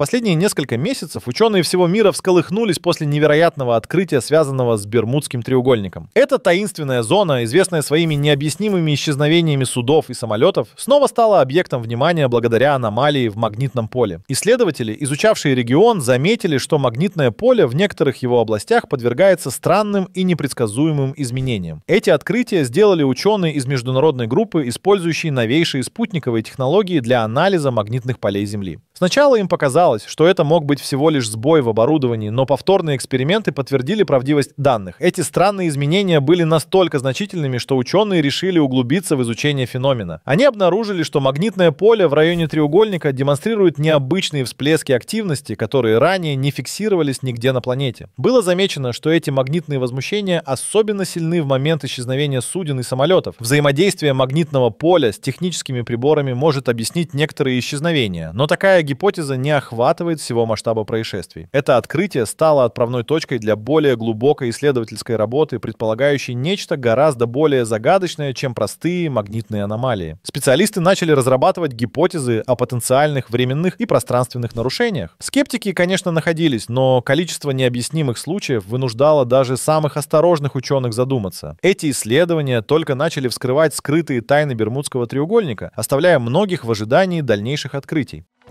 Последние несколько месяцев ученые всего мира всколыхнулись после невероятного открытия, связанного с Бермудским треугольником. Эта таинственная зона, известная своими необъяснимыми исчезновениями судов и самолетов, снова стала объектом внимания благодаря аномалии в магнитном поле. Исследователи, изучавшие регион, заметили, что магнитное поле в некоторых его областях подвергается странным и непредсказуемым изменениям. Эти открытия сделали ученые из международной группы, использующие новейшие спутниковые технологии для анализа магнитных полей Земли. Сначала им показалось, что это мог быть всего лишь сбой в оборудовании, но повторные эксперименты подтвердили правдивость данных. Эти странные изменения были настолько значительными, что ученые решили углубиться в изучение феномена. Они обнаружили, что магнитное поле в районе треугольника демонстрирует необычные всплески активности, которые ранее не фиксировались нигде на планете. Было замечено, что эти магнитные возмущения особенно сильны в момент исчезновения суден и самолетов. Взаимодействие магнитного поля с техническими приборами может объяснить некоторые исчезновения, но такая гипотеза не охватывает всего масштаба происшествий. Это открытие стало отправной точкой для более глубокой исследовательской работы, предполагающей нечто гораздо более загадочное, чем простые магнитные аномалии. Специалисты начали разрабатывать гипотезы о потенциальных временных и пространственных нарушениях. Скептики, конечно, находились, но количество необъяснимых случаев вынуждало даже самых осторожных ученых задуматься. Эти исследования только начали вскрывать скрытые тайны Бермудского треугольника, оставляя многих в ожидании дальнейших открытий.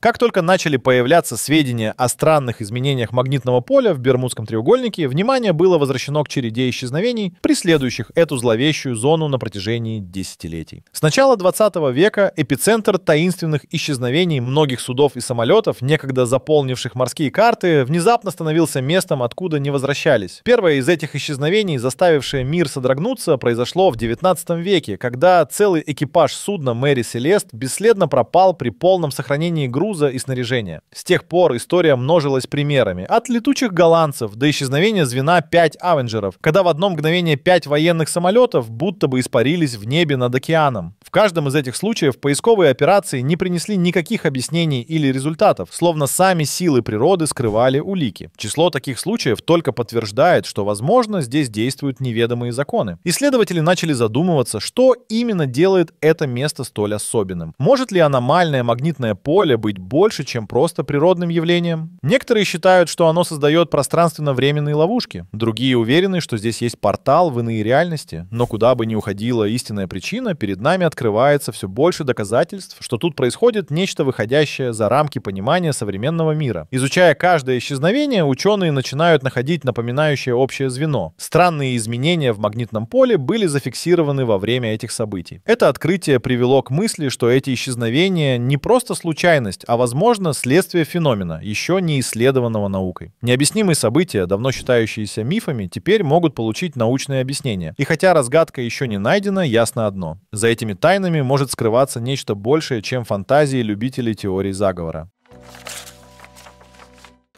Как только начали появляться сведения о странных изменениях магнитного поля в Бермудском треугольнике, внимание было возвращено к череде исчезновений, преследующих эту зловещую зону на протяжении десятилетий. С начала 20 века эпицентр таинственных исчезновений многих судов и самолетов, некогда заполнивших морские карты, внезапно становился местом, откуда не возвращались. Первое из этих исчезновений, заставившее мир содрогнуться, произошло в 19 веке, когда целый экипаж судна Мэри Селест бесследно пропал при полном сохранении груза груза и снаряжения. С тех пор история множилась примерами. От летучих голландцев до исчезновения звена 5 авенджеров, когда в одно мгновение 5 военных самолетов будто бы испарились в небе над океаном. В каждом из этих случаев поисковые операции не принесли никаких объяснений или результатов, словно сами силы природы скрывали улики. Число таких случаев только подтверждает, что, возможно, здесь действуют неведомые законы. Исследователи начали задумываться, что именно делает это место столь особенным. Может ли аномальное магнитное поле быть быть больше, чем просто природным явлением. Некоторые считают, что оно создает пространственно-временные ловушки. Другие уверены, что здесь есть портал в иные реальности. Но куда бы ни уходила истинная причина, перед нами открывается все больше доказательств, что тут происходит нечто выходящее за рамки понимания современного мира. Изучая каждое исчезновение, ученые начинают находить напоминающее общее звено. Странные изменения в магнитном поле были зафиксированы во время этих событий. Это открытие привело к мысли, что эти исчезновения не просто случайность, а возможно следствие феномена, еще не исследованного наукой. Необъяснимые события, давно считающиеся мифами, теперь могут получить научное объяснение. И хотя разгадка еще не найдена, ясно одно. За этими тайнами может скрываться нечто большее, чем фантазии любителей теории заговора.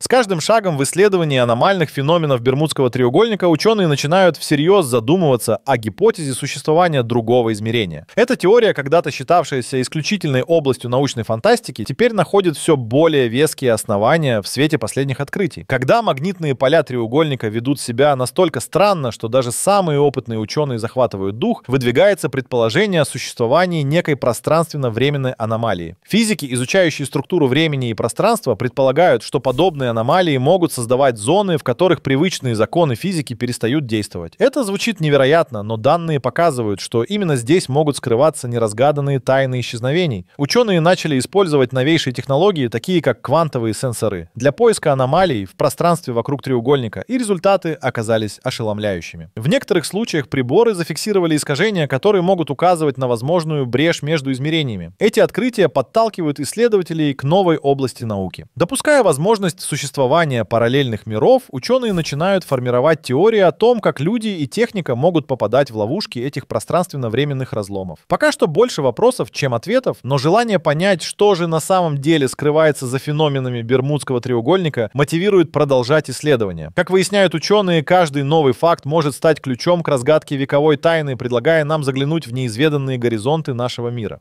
С каждым шагом в исследовании аномальных феноменов Бермудского треугольника ученые начинают всерьез задумываться о гипотезе существования другого измерения. Эта теория, когда-то считавшаяся исключительной областью научной фантастики, теперь находит все более веские основания в свете последних открытий. Когда магнитные поля треугольника ведут себя настолько странно, что даже самые опытные ученые захватывают дух, выдвигается предположение о существовании некой пространственно-временной аномалии. Физики, изучающие структуру времени и пространства, предполагают, что подобные природные аномалии могут создавать зоны, в которых привычные законы физики перестают действовать. Это звучит невероятно, но данные показывают, что именно здесь могут скрываться неразгаданные тайны исчезновений. Ученые начали использовать новейшие технологии, такие как квантовые сенсоры, для поиска аномалий в пространстве вокруг треугольника, и результаты оказались ошеломляющими. В некоторых случаях приборы зафиксировали искажения, которые могут указывать на возможную брешь между измерениями. Эти открытия подталкивают исследователей к новой области науки, допуская возможность существования существования параллельных миров ученые начинают формировать теории о том, как люди и техника могут попадать в ловушки этих пространственно-временных разломов. Пока что больше вопросов, чем ответов, но желание понять, что же на самом деле скрывается за феноменами Бермудского треугольника, мотивирует продолжать исследования. Как выясняют ученые, каждый новый факт может стать ключом к разгадке вековой тайны, предлагая нам заглянуть в неизведанные горизонты нашего мира.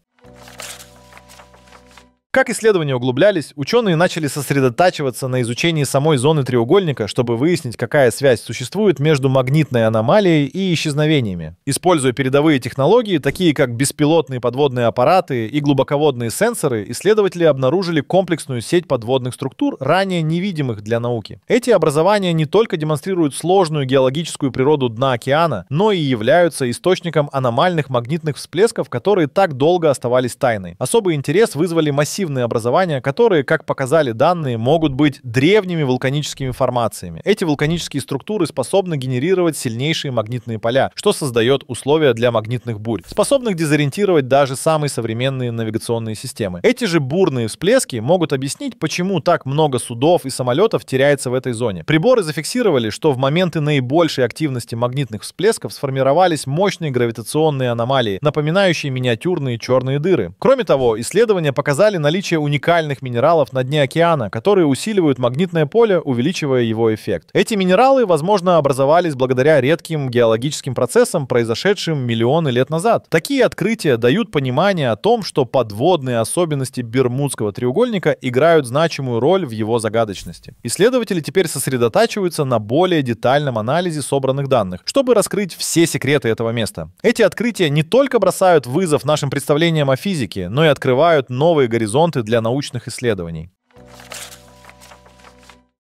Как исследования углублялись, ученые начали сосредотачиваться на изучении самой зоны треугольника, чтобы выяснить, какая связь существует между магнитной аномалией и исчезновениями. Используя передовые технологии, такие как беспилотные подводные аппараты и глубоководные сенсоры, исследователи обнаружили комплексную сеть подводных структур, ранее невидимых для науки. Эти образования не только демонстрируют сложную геологическую природу дна океана, но и являются источником аномальных магнитных всплесков, которые так долго оставались тайной. Особый интерес вызвали массивные массивные образования, которые, как показали данные, могут быть древними вулканическими формациями. Эти вулканические структуры способны генерировать сильнейшие магнитные поля, что создает условия для магнитных бурь, способных дезориентировать даже самые современные навигационные системы. Эти же бурные всплески могут объяснить, почему так много судов и самолетов теряется в этой зоне. Приборы зафиксировали, что в моменты наибольшей активности магнитных всплесков сформировались мощные гравитационные аномалии, напоминающие миниатюрные черные дыры. Кроме того, исследования показали на наличие уникальных минералов на дне океана, которые усиливают магнитное поле, увеличивая его эффект. Эти минералы, возможно, образовались благодаря редким геологическим процессам, произошедшим миллионы лет назад. Такие открытия дают понимание о том, что подводные особенности Бермудского треугольника играют значимую роль в его загадочности. Исследователи теперь сосредотачиваются на более детальном анализе собранных данных, чтобы раскрыть все секреты этого места. Эти открытия не только бросают вызов нашим представлениям о физике, но и открывают новые горизонты горизонты для научных исследований.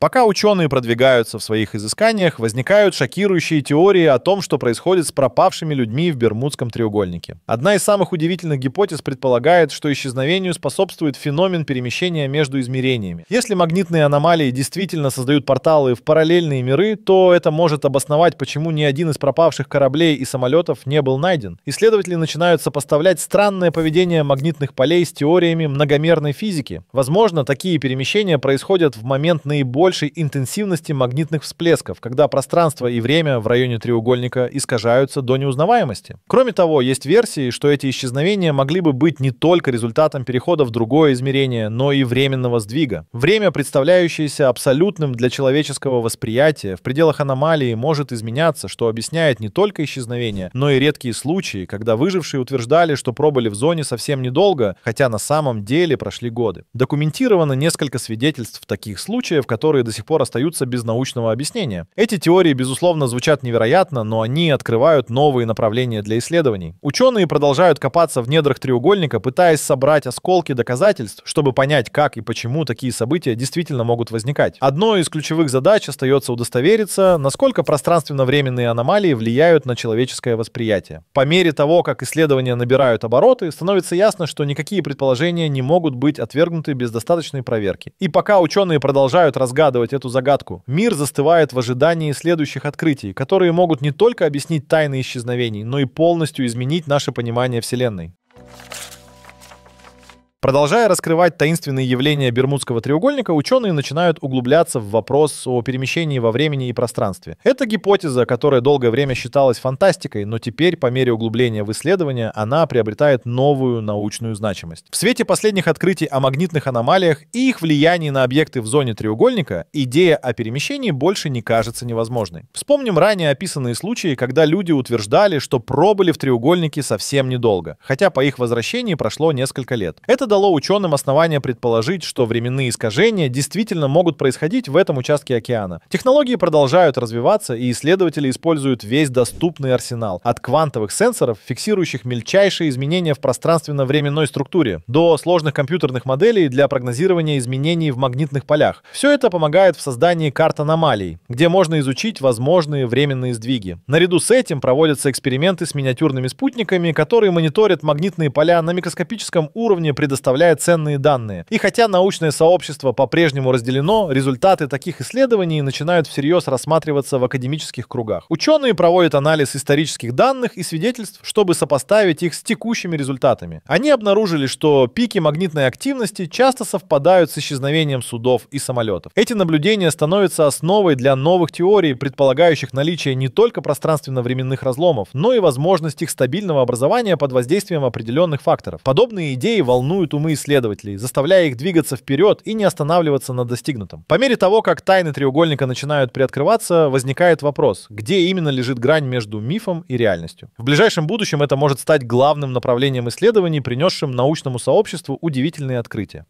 Пока ученые продвигаются в своих изысканиях, возникают шокирующие теории о том, что происходит с пропавшими людьми в Бермудском треугольнике. Одна из самых удивительных гипотез предполагает, что исчезновению способствует феномен перемещения между измерениями. Если магнитные аномалии действительно создают порталы в параллельные миры, то это может обосновать, почему ни один из пропавших кораблей и самолетов не был найден. Исследователи начинают сопоставлять странное поведение магнитных полей с теориями многомерной физики. Возможно, такие перемещения происходят в момент наиболее большей интенсивности магнитных всплесков, когда пространство и время в районе треугольника искажаются до неузнаваемости. Кроме того, есть версии, что эти исчезновения могли бы быть не только результатом перехода в другое измерение, но и временного сдвига. Время, представляющееся абсолютным для человеческого восприятия, в пределах аномалии может изменяться, что объясняет не только исчезновение, но и редкие случаи, когда выжившие утверждали, что пробыли в зоне совсем недолго, хотя на самом деле прошли годы. Документировано несколько свидетельств таких случаев, которые которые до сих пор остаются без научного объяснения. Эти теории, безусловно, звучат невероятно, но они открывают новые направления для исследований. Ученые продолжают копаться в недрах треугольника, пытаясь собрать осколки доказательств, чтобы понять, как и почему такие события действительно могут возникать. Одной из ключевых задач остается удостовериться, насколько пространственно-временные аномалии влияют на человеческое восприятие. По мере того, как исследования набирают обороты, становится ясно, что никакие предположения не могут быть отвергнуты без достаточной проверки. И пока ученые продолжают разгадывать разгадывать эту загадку. Мир застывает в ожидании следующих открытий, которые могут не только объяснить тайны исчезновений, но и полностью изменить наше понимание Вселенной. Продолжая раскрывать таинственные явления Бермудского треугольника, ученые начинают углубляться в вопрос о перемещении во времени и пространстве. Это гипотеза, которая долгое время считалась фантастикой, но теперь, по мере углубления в исследования, она приобретает новую научную значимость. В свете последних открытий о магнитных аномалиях и их влиянии на объекты в зоне треугольника, идея о перемещении больше не кажется невозможной. Вспомним ранее описанные случаи, когда люди утверждали, что пробыли в треугольнике совсем недолго, хотя по их возвращении прошло несколько лет. Это дало ученым основания предположить, что временные искажения действительно могут происходить в этом участке океана. Технологии продолжают развиваться, и исследователи используют весь доступный арсенал. От квантовых сенсоров, фиксирующих мельчайшие изменения в пространственно-временной структуре, до сложных компьютерных моделей для прогнозирования изменений в магнитных полях. Все это помогает в создании карт аномалий, где можно изучить возможные временные сдвиги. Наряду с этим проводятся эксперименты с миниатюрными спутниками, которые мониторят магнитные поля на микроскопическом уровне, предоставляя предоставляет ценные данные. И хотя научное сообщество по-прежнему разделено, результаты таких исследований начинают всерьез рассматриваться в академических кругах. Ученые проводят анализ исторических данных и свидетельств, чтобы сопоставить их с текущими результатами. Они обнаружили, что пики магнитной активности часто совпадают с исчезновением судов и самолетов. Эти наблюдения становятся основой для новых теорий, предполагающих наличие не только пространственно-временных разломов, но и возможность их стабильного образования под воздействием определенных факторов. Подобные идеи волнуют формирует умы исследователей, заставляя их двигаться вперед и не останавливаться на достигнутом. По мере того, как тайны треугольника начинают приоткрываться, возникает вопрос, где именно лежит грань между мифом и реальностью. В ближайшем будущем это может стать главным направлением исследований, принесшим научному сообществу удивительные открытия.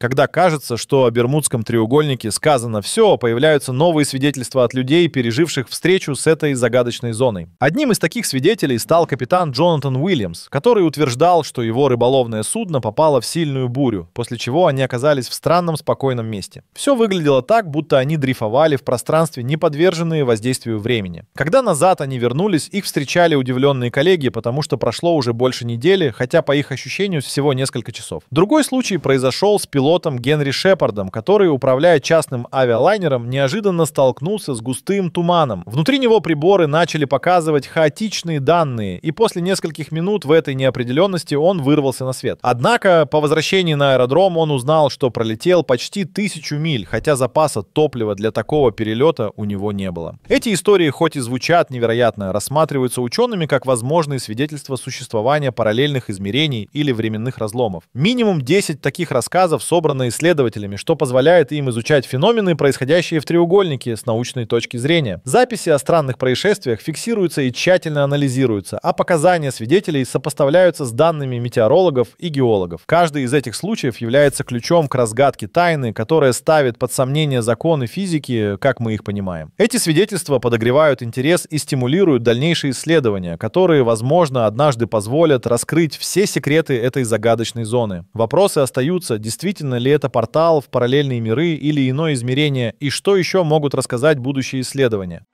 Когда кажется, что о Бермудском треугольнике сказано все, появляются новые свидетельства от людей, переживших встречу с этой загадочной зоной. Одним из таких свидетелей стал капитан Джонатан Уильямс, который утверждал, что его рыболовное судно попало в сильную бурю, после чего они оказались в странном спокойном месте. Все выглядело так, будто они дрейфовали в пространстве, не подверженные воздействию времени. Когда назад они вернулись, их встречали удивленные коллеги, потому что прошло уже больше недели, хотя по их ощущению всего несколько часов. Другой случай произошел с пилотом пилотом Генри Шепардом, который, управляя частным авиалайнером, неожиданно столкнулся с густым туманом. Внутри него приборы начали показывать хаотичные данные, и после нескольких минут в этой неопределенности он вырвался на свет. Однако, по возвращении на аэродром он узнал, что пролетел почти тысячу миль, хотя запаса топлива для такого перелета у него не было. Эти истории, хоть и звучат невероятно, рассматриваются учеными как возможные свидетельства существования параллельных измерений или временных разломов. Минимум 10 таких рассказов собраны подобрано исследователями, что позволяет им изучать феномены, происходящие в треугольнике с научной точки зрения. Записи о странных происшествиях фиксируются и тщательно анализируются, а показания свидетелей сопоставляются с данными метеорологов и геологов. Каждый из этих случаев является ключом к разгадке тайны, которая ставит под сомнение законы физики, как мы их понимаем. Эти свидетельства подогревают интерес и стимулируют дальнейшие исследования, которые, возможно, однажды позволят раскрыть все секреты этой загадочной зоны. Вопросы остаются, действительно действительно ли это портал в параллельные миры или иное измерение, и что еще могут рассказать будущие исследования.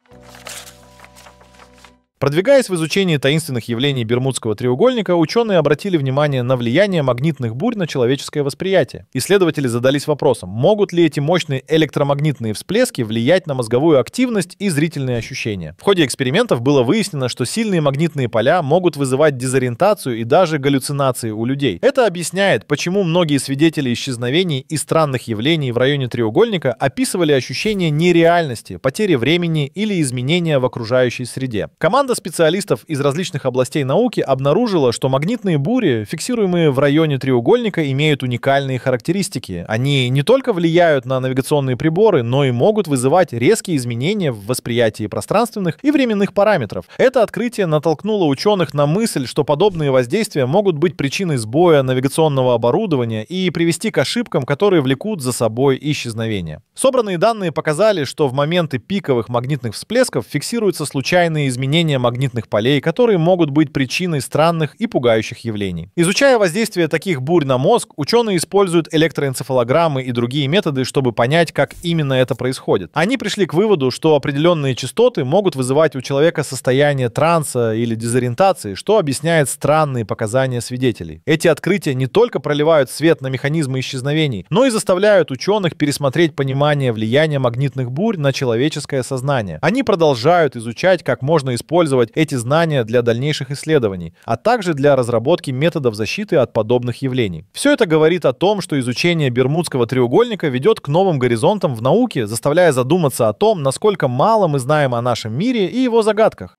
Продвигаясь в изучении таинственных явлений Бермудского треугольника, ученые обратили внимание на влияние магнитных бурь на человеческое восприятие. Исследователи задались вопросом, могут ли эти мощные электромагнитные всплески влиять на мозговую активность и зрительные ощущения. В ходе экспериментов было выяснено, что сильные магнитные поля могут вызывать дезориентацию и даже галлюцинации у людей. Это объясняет, почему многие свидетели исчезновений и странных явлений в районе треугольника описывали ощущение нереальности, потери времени или изменения в окружающей среде. Команда Команда специалистов из различных областей науки обнаружила, что магнитные бури, фиксируемые в районе треугольника, имеют уникальные характеристики. Они не только влияют на навигационные приборы, но и могут вызывать резкие изменения в восприятии пространственных и временных параметров. Это открытие натолкнуло ученых на мысль, что подобные воздействия могут быть причиной сбоя навигационного оборудования и привести к ошибкам, которые влекут за собой исчезновение. Собранные данные показали, что в моменты пиковых магнитных всплесков фиксируются случайные изменения влияние магнитных полей, которые могут быть причиной странных и пугающих явлений. Изучая воздействие таких бурь на мозг, ученые используют электроэнцефалограммы и другие методы, чтобы понять, как именно это происходит. Они пришли к выводу, что определенные частоты могут вызывать у человека состояние транса или дезориентации, что объясняет странные показания свидетелей. Эти открытия не только проливают свет на механизмы исчезновений, но и заставляют ученых пересмотреть понимание влияния магнитных бурь на человеческое сознание. Они продолжают изучать, как можно использовать использовать эти знания для дальнейших исследований, а также для разработки методов защиты от подобных явлений. Все это говорит о том, что изучение Бермудского треугольника ведет к новым горизонтам в науке, заставляя задуматься о том, насколько мало мы знаем о нашем мире и его загадках.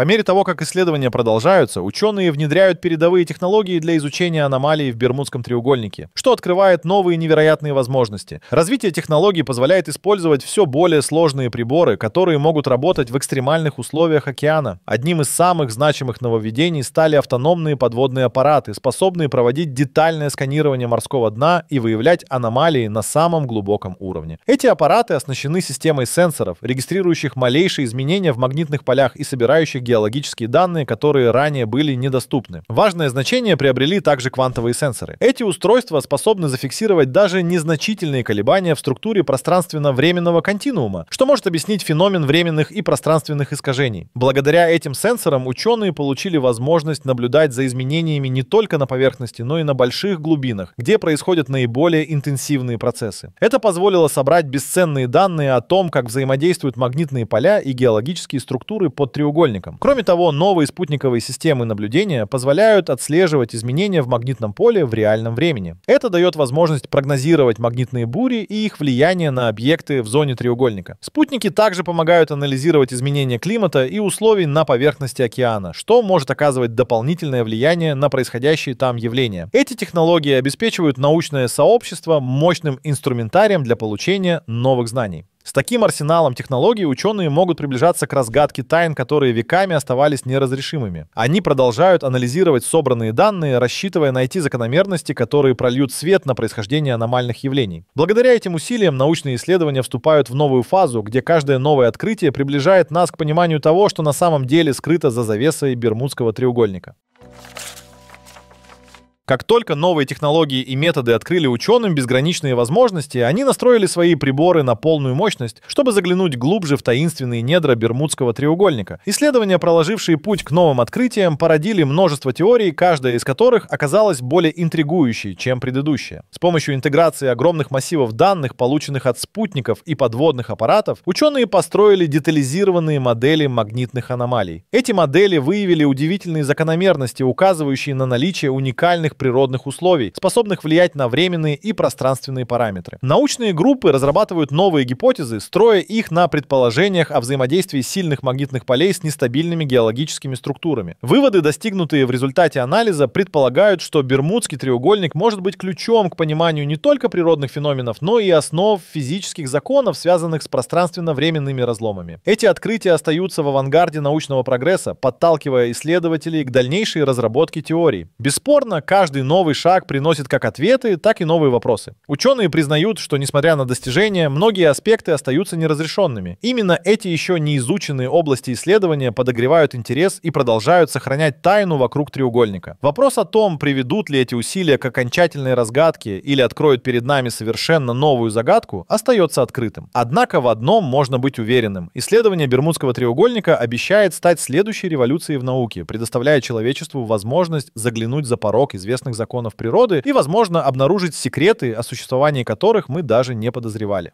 По мере того, как исследования продолжаются, ученые внедряют передовые технологии для изучения аномалий в Бермудском треугольнике, что открывает новые невероятные возможности. Развитие технологий позволяет использовать все более сложные приборы, которые могут работать в экстремальных условиях океана. Одним из самых значимых нововведений стали автономные подводные аппараты, способные проводить детальное сканирование морского дна и выявлять аномалии на самом глубоком уровне. Эти аппараты оснащены системой сенсоров, регистрирующих малейшие изменения в магнитных полях и собирающих геологические данные, которые ранее были недоступны. Важное значение приобрели также квантовые сенсоры. Эти устройства способны зафиксировать даже незначительные колебания в структуре пространственно-временного континуума, что может объяснить феномен временных и пространственных искажений. Благодаря этим сенсорам ученые получили возможность наблюдать за изменениями не только на поверхности, но и на больших глубинах, где происходят наиболее интенсивные процессы. Это позволило собрать бесценные данные о том, как взаимодействуют магнитные поля и геологические структуры под треугольником спутникам. Кроме того, новые спутниковые системы наблюдения позволяют отслеживать изменения в магнитном поле в реальном времени. Это дает возможность прогнозировать магнитные бури и их влияние на объекты в зоне треугольника. Спутники также помогают анализировать изменения климата и условий на поверхности океана, что может оказывать дополнительное влияние на происходящие там явления. Эти технологии обеспечивают научное сообщество мощным инструментарием для получения новых знаний. С таким арсеналом технологий ученые могут приближаться к разгадке тайн, которые веками оставались неразрешимыми. Они продолжают анализировать собранные данные, рассчитывая найти закономерности, которые прольют свет на происхождение аномальных явлений. Благодаря этим усилиям научные исследования вступают в новую фазу, где каждое новое открытие приближает нас к пониманию того, что на самом деле скрыто за завесой Бермудского треугольника. Как только новые технологии и методы открыли ученым безграничные возможности, они настроили свои приборы на полную мощность, чтобы заглянуть глубже в таинственные недра Бермудского треугольника. Исследования, проложившие путь к новым открытиям, породили множество теорий, каждая из которых оказалась более интригующей, чем предыдущая. С помощью интеграции огромных массивов данных, полученных от спутников и подводных аппаратов, ученые построили детализированные модели магнитных аномалий. Эти модели выявили удивительные закономерности, указывающие на наличие уникальных природных условий, способных влиять на временные и пространственные параметры. Научные группы разрабатывают новые гипотезы, строя их на предположениях о взаимодействии сильных магнитных полей с нестабильными геологическими структурами. Выводы, достигнутые в результате анализа, предполагают, что Бермудский треугольник может быть ключом к пониманию не только природных феноменов, но и основ физических законов, связанных с пространственно-временными разломами. Эти открытия остаются в авангарде научного прогресса, подталкивая исследователей к дальнейшей разработке теорий. Бесспорно, каждый каждый новый шаг приносит как ответы, так и новые вопросы. Ученые признают, что несмотря на достижения, многие аспекты остаются неразрешенными. Именно эти еще не изученные области исследования подогревают интерес и продолжают сохранять тайну вокруг треугольника. Вопрос о том, приведут ли эти усилия к окончательной разгадке или откроют перед нами совершенно новую загадку, остается открытым. Однако в одном можно быть уверенным. Исследование Бермудского треугольника обещает стать следующей революцией в науке, предоставляя человечеству возможность заглянуть за порог известных известных законов природы и, возможно, обнаружить секреты, о существовании которых мы даже не подозревали.